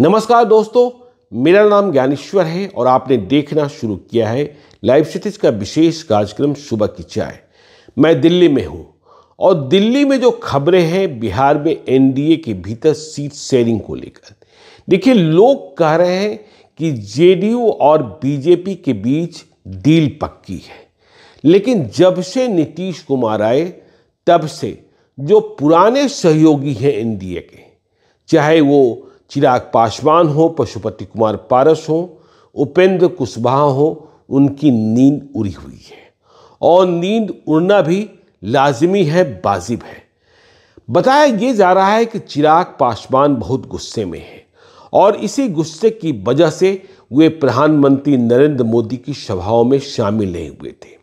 नमस्कार दोस्तों मेरा नाम ज्ञानेश्वर है और आपने देखना शुरू किया है लाइव सिटीज का विशेष कार्यक्रम सुबह की चाय मैं दिल्ली में हूँ और दिल्ली में जो खबरें हैं बिहार में एनडीए के भीतर सीट शेयरिंग को लेकर देखिए लोग कह रहे हैं कि जेडीयू और बीजेपी के बीच डील पक्की है लेकिन जब से नीतीश कुमार आए तब से जो पुराने सहयोगी हैं एनडीए के चाहे वो चिराग पासवान हो पशुपति कुमार पारस हो उपेंद्र कुशवाहा हो उनकी नींद उड़ी हुई है और नींद उड़ना भी लाजमी है बाजिब है बताया ये जा रहा है कि चिराग पासवान बहुत गुस्से में है और इसी गुस्से की वजह से वे प्रधानमंत्री नरेंद्र मोदी की सभाओं में शामिल नहीं हुए थे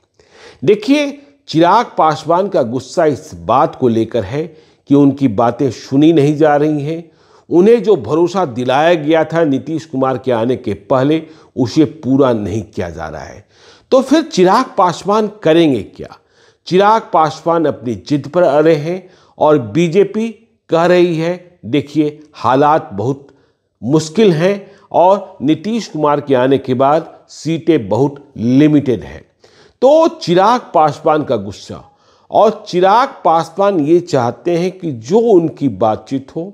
देखिए चिराग पासवान का गुस्सा इस बात को लेकर है कि उनकी बातें सुनी नहीं जा रही हैं उन्हें जो भरोसा दिलाया गया था नीतीश कुमार के आने के पहले उसे पूरा नहीं किया जा रहा है तो फिर चिराग पासवान करेंगे क्या चिराग पासवान अपनी जिद पर अड़े हैं और बीजेपी कह रही है देखिए हालात बहुत मुश्किल हैं और नीतीश कुमार के आने के बाद सीटें बहुत लिमिटेड हैं तो चिराग पासवान का गुस्सा और चिराग पासवान ये चाहते हैं कि जो उनकी बातचीत हो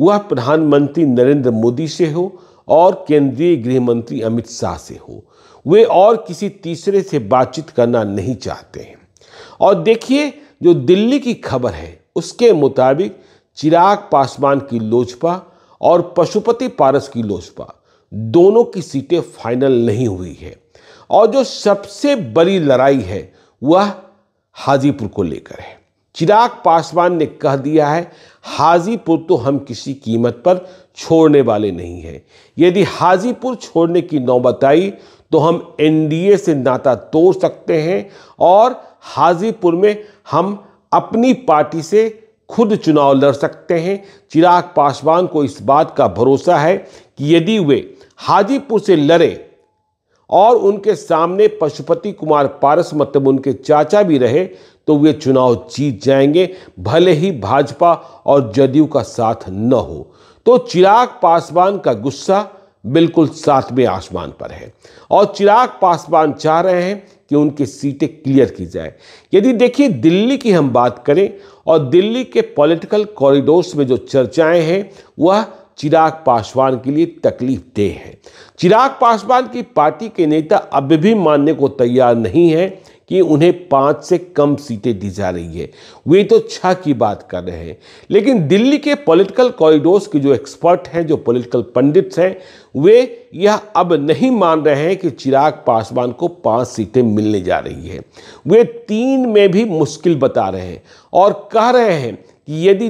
वह प्रधानमंत्री नरेंद्र मोदी से हो और केंद्रीय गृह मंत्री अमित शाह से हो वे और किसी तीसरे से बातचीत करना नहीं चाहते हैं और देखिए जो दिल्ली की खबर है उसके मुताबिक चिराग पासवान की लोजपा और पशुपति पारस की लोजपा दोनों की सीटें फाइनल नहीं हुई है और जो सबसे बड़ी लड़ाई है वह हाजीपुर को लेकर है चिराग पासवान ने कह दिया है हाजीपुर तो हम किसी कीमत पर छोड़ने वाले नहीं हैं यदि हाजीपुर छोड़ने की नौबत आई तो हम एनडीए से नाता तोड़ सकते हैं और हाजीपुर में हम अपनी पार्टी से खुद चुनाव लड़ सकते हैं चिराग पासवान को इस बात का भरोसा है कि यदि वे हाजीपुर से लड़े और उनके सामने पशुपति कुमार पारस मतलब उनके चाचा भी रहे तो वे चुनाव जीत जाएंगे भले ही भाजपा और जदयू का साथ न हो तो चिराग पासवान का गुस्सा बिल्कुल सातवें आसमान पर है और चिराग पासवान चाह रहे हैं कि उनकी सीटें क्लियर की जाए यदि देखिए दिल्ली की हम बात करें और दिल्ली के पॉलिटिकल कॉरिडोर्स में जो चर्चाएं हैं वह चिराग पासवान के लिए तकलीफ देह है चिराग पासवान की पार्टी के नेता अब भी मानने को तैयार नहीं है कि उन्हें पाँच से कम सीटें दी जा रही है वे तो छह की बात कर रहे हैं लेकिन दिल्ली के पॉलिटिकल कॉरिडोर्स के जो एक्सपर्ट हैं जो पॉलिटिकल पंडित्स हैं वे यह अब नहीं मान रहे हैं कि चिराग पासवान को पाँच सीटें मिलने जा रही है वे तीन में भी मुश्किल बता रहे हैं और कह रहे हैं कि यदि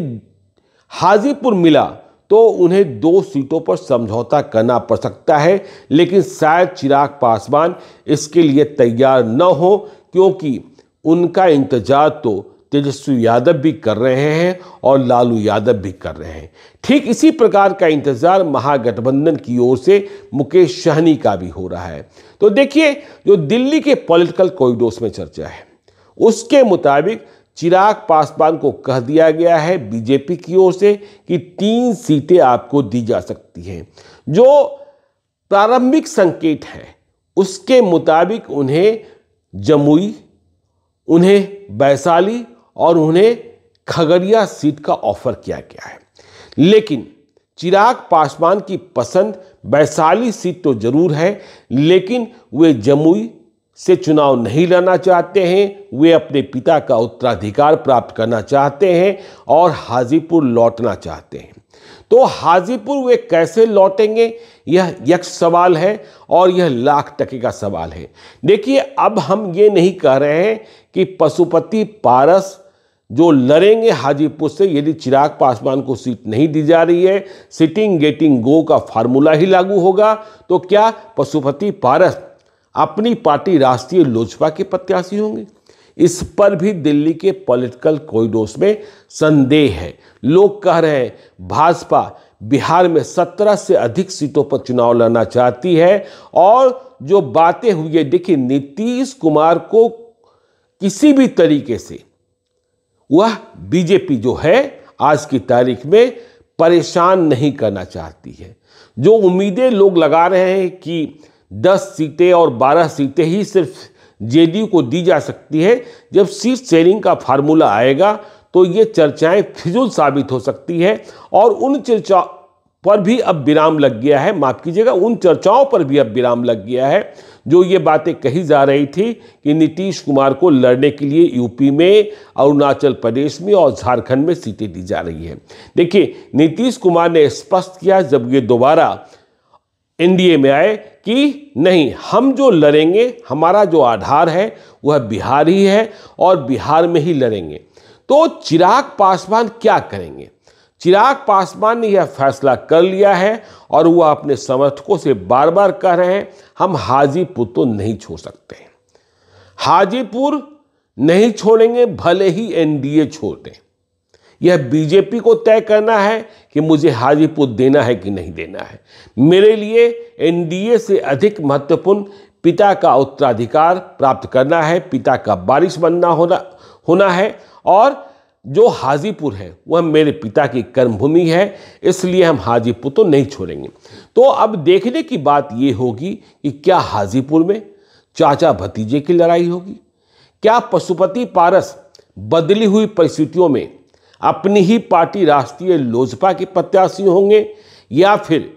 हाजीपुर मिला तो उन्हें दो सीटों पर समझौता करना पड़ सकता है लेकिन शायद चिराग पासवान इसके लिए तैयार न हो क्योंकि उनका इंतजार तो तेजस्वी यादव भी कर रहे हैं और लालू यादव भी कर रहे हैं ठीक इसी प्रकार का इंतजार महागठबंधन की ओर से मुकेश सहनी का भी हो रहा है तो देखिए जो दिल्ली के पॉलिटिकल कॉरिडोर्स में चर्चा है उसके मुताबिक चिराग पासवान को कह दिया गया है बीजेपी की ओर से कि तीन सीटें आपको दी जा सकती हैं जो प्रारंभिक संकेत है उसके मुताबिक उन्हें जमुई उन्हें वैशाली और उन्हें खगड़िया सीट का ऑफर किया गया है लेकिन चिराग पासवान की पसंद वैशाली सीट तो जरूर है लेकिन वे जमुई से चुनाव नहीं लड़ना चाहते हैं वे अपने पिता का उत्तराधिकार प्राप्त करना चाहते हैं और हाजीपुर लौटना चाहते हैं तो हाजीपुर वे कैसे लौटेंगे यह यक्ष सवाल है और यह लाख टके का सवाल है देखिए अब हम ये नहीं कह रहे हैं कि पशुपति पारस जो लड़ेंगे हाजीपुर से यदि चिराग पासवान को सीट नहीं दी जा रही है सिटिंग गेटिंग गो का फार्मूला ही लागू होगा तो क्या पशुपति पारस अपनी पार्टी राष्ट्रीय लोजपा के प्रत्याशी होंगे इस पर भी दिल्ली के पॉलिटिकल कॉरिडोर्स में संदेह है लोग कह रहे हैं भाजपा बिहार में सत्रह से अधिक सीटों पर चुनाव लड़ना चाहती है और जो बातें हुई है देखिए नीतीश कुमार को किसी भी तरीके से वह बीजेपी जो है आज की तारीख में परेशान नहीं करना चाहती है जो उम्मीदें लोग लगा रहे हैं कि दस सीटें और बारह सीटें ही सिर्फ जेडीयू को दी जा सकती है जब सीट शेयरिंग का फार्मूला आएगा तो ये चर्चाएं फिजूल साबित हो सकती है और उन चर्चा पर भी अब विराम लग गया है माफ़ कीजिएगा उन चर्चाओं पर भी अब विराम लग गया है जो ये बातें कही जा रही थी कि नीतीश कुमार को लड़ने के लिए यूपी में अरुणाचल प्रदेश में और झारखंड में सीटें दी जा रही है देखिए नीतीश कुमार ने स्पष्ट किया जब ये दोबारा एनडीए में आए कि नहीं हम जो लड़ेंगे हमारा जो आधार है वह बिहार ही है और बिहार में ही लड़ेंगे तो चिराग पासवान क्या करेंगे चिराग पासवान ने यह फैसला कर लिया है और वह अपने समर्थकों से बार बार कह रहे हैं हम हाजीपुर तो नहीं छोड़ सकते हाजीपुर नहीं छोड़ेंगे भले ही एनडीए छोड़ दें यह बीजेपी को तय करना है कि मुझे हाजीपुर देना है कि नहीं देना है मेरे लिए एनडीए से अधिक महत्वपूर्ण पिता का उत्तराधिकार प्राप्त करना है पिता का बारिश बनना होना होना है और जो हाजीपुर है वह मेरे पिता की कर्मभूमि है इसलिए हम हाजीपुर तो नहीं छोड़ेंगे तो अब देखने की बात ये होगी कि क्या हाजीपुर में चाचा भतीजे की लड़ाई होगी क्या पशुपति पारस बदली हुई परिस्थितियों में अपनी ही पार्टी राष्ट्रीय लोजपा के प्रत्याशी होंगे या फिर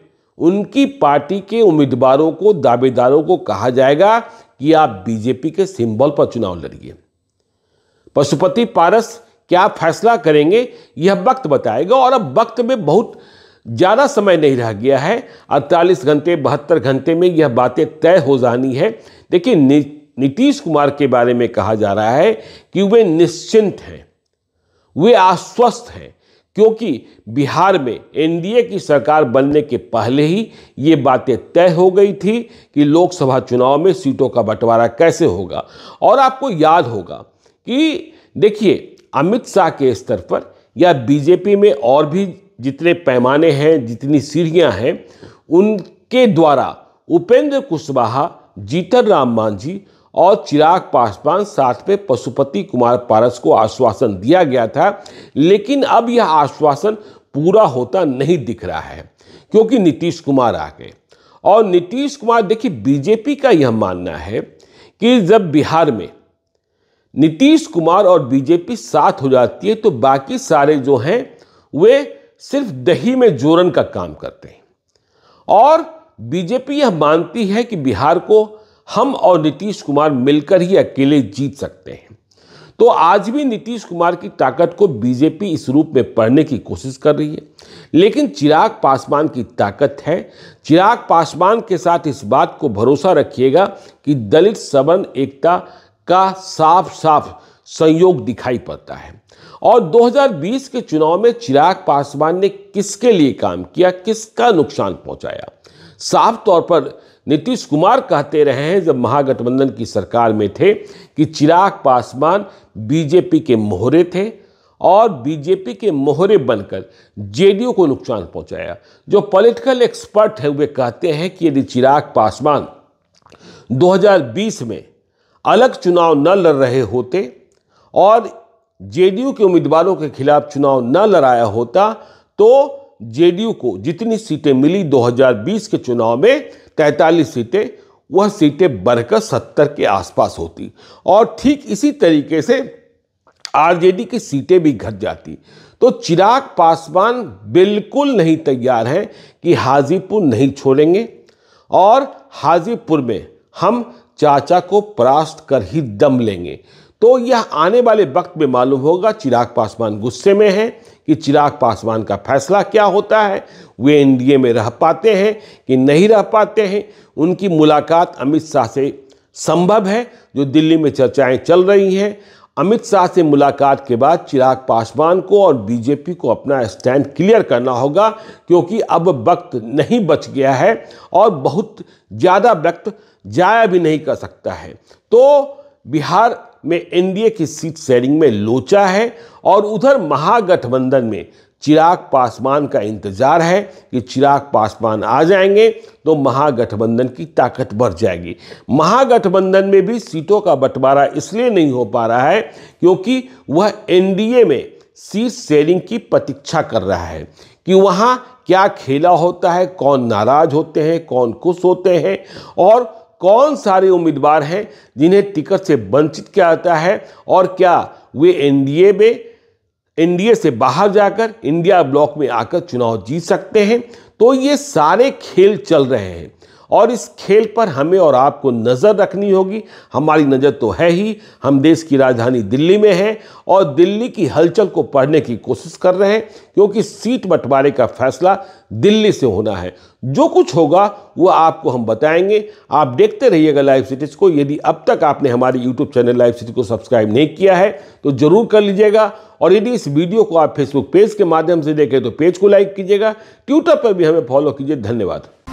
उनकी पार्टी के उम्मीदवारों को दावेदारों को कहा जाएगा कि आप बीजेपी के सिंबल पर चुनाव लड़िए पशुपति पारस क्या फैसला करेंगे यह वक्त बताएगा और अब वक्त में बहुत ज़्यादा समय नहीं रह गया है अड़तालीस घंटे बहत्तर घंटे में यह बातें तय हो जानी है देखिए नीतीश कुमार के बारे में कहा जा रहा है कि वे निश्चिंत हैं वे आश्वस्त हैं क्योंकि बिहार में एनडीए की सरकार बनने के पहले ही ये बातें तय हो गई थी कि लोकसभा चुनाव में सीटों का बंटवारा कैसे होगा और आपको याद होगा कि देखिए अमित शाह के स्तर पर या बीजेपी में और भी जितने पैमाने हैं जितनी सीढ़ियाँ हैं उनके द्वारा उपेंद्र कुशवाहा जीतन राम मांझी और चिराग पासवान साथ में पशुपति कुमार पारस को आश्वासन दिया गया था लेकिन अब यह आश्वासन पूरा होता नहीं दिख रहा है क्योंकि नीतीश कुमार आ गए और नीतीश कुमार देखिए बीजेपी का यह मानना है कि जब बिहार में नीतीश कुमार और बीजेपी साथ हो जाती है तो बाकी सारे जो हैं वे सिर्फ दही में जोरन का काम करते हैं और बीजेपी यह मानती है कि बिहार को हम और नीतीश कुमार मिलकर ही अकेले जीत सकते हैं तो आज भी नीतीश कुमार की ताकत को बीजेपी इस रूप में पढ़ने की कोशिश कर रही है लेकिन चिराग पासवान की ताकत है चिराग पासवान के साथ इस बात को भरोसा रखिएगा कि दलित सबन एकता का साफ साफ संयोग दिखाई पड़ता है और 2020 के चुनाव में चिराग पासवान ने किसके लिए काम किया किसका नुकसान पहुंचाया साफ तौर पर नीतीश कुमार कहते रहे हैं जब महागठबंधन की सरकार में थे कि चिराग पासवान बीजेपी के मोहरे थे और बीजेपी के मोहरे बनकर जेडीयू को नुकसान पहुंचाया जो पॉलिटिकल एक्सपर्ट हैं वे कहते हैं कि यदि चिराग पासवान 2020 में अलग चुनाव न लड़ रहे होते और जेडीयू के उम्मीदवारों के खिलाफ चुनाव न लड़ाया होता तो जेडीयू को जितनी सीटें मिली 2020 के चुनाव में तैंतालीस सीटें वह सीटें बढ़कर सत्तर के आसपास होती और ठीक इसी तरीके से आरजेडी की सीटें भी घट जाती तो चिराग पासवान बिल्कुल नहीं तैयार हैं कि हाजीपुर नहीं छोड़ेंगे और हाजीपुर में हम चाचा को परास्त कर ही दम लेंगे तो यह आने वाले वक्त में मालूम होगा चिराग पासवान गुस्से में है कि चिराग पासवान का फैसला क्या होता है वे एनडीए में रह पाते हैं कि नहीं रह पाते हैं उनकी मुलाकात अमित शाह से संभव है जो दिल्ली में चर्चाएं चल रही हैं अमित शाह से मुलाकात के बाद चिराग पासवान को और बीजेपी को अपना स्टैंड क्लियर करना होगा क्योंकि अब वक्त नहीं बच गया है और बहुत ज़्यादा वक्त जाया भी नहीं कर सकता है तो बिहार में एनडीए की सीट शेयरिंग में लोचा है और उधर महागठबंधन में चिराग पासवान का इंतजार है कि चिराग पासवान आ जाएंगे तो महागठबंधन की ताकत बढ़ जाएगी महागठबंधन में भी सीटों का बंटवारा इसलिए नहीं हो पा रहा है क्योंकि वह एनडीए में सीट शेयरिंग की प्रतीक्षा कर रहा है कि वहाँ क्या खेला होता है कौन नाराज होते हैं कौन खुश होते हैं और कौन सारे उम्मीदवार हैं जिन्हें टिकट से वंचित किया जाता है और क्या वे एनडीए में एनडीए से बाहर जाकर इंडिया ब्लॉक में आकर चुनाव जीत सकते हैं तो ये सारे खेल चल रहे हैं और इस खेल पर हमें और आपको नज़र रखनी होगी हमारी नज़र तो है ही हम देश की राजधानी दिल्ली में हैं और दिल्ली की हलचल को पढ़ने की कोशिश कर रहे हैं क्योंकि सीट बंटवारे का फैसला दिल्ली से होना है जो कुछ होगा वह आपको हम बताएंगे आप देखते रहिएगा लाइव सिटीज़ को यदि अब तक आपने हमारे यूट्यूब चैनल लाइव सिटी को सब्सक्राइब नहीं किया है तो ज़रूर कर लीजिएगा और यदि इस वीडियो को आप फेसबुक पेज के माध्यम से देखें तो पेज को लाइक कीजिएगा ट्विटर पर भी हमें फॉलो कीजिए धन्यवाद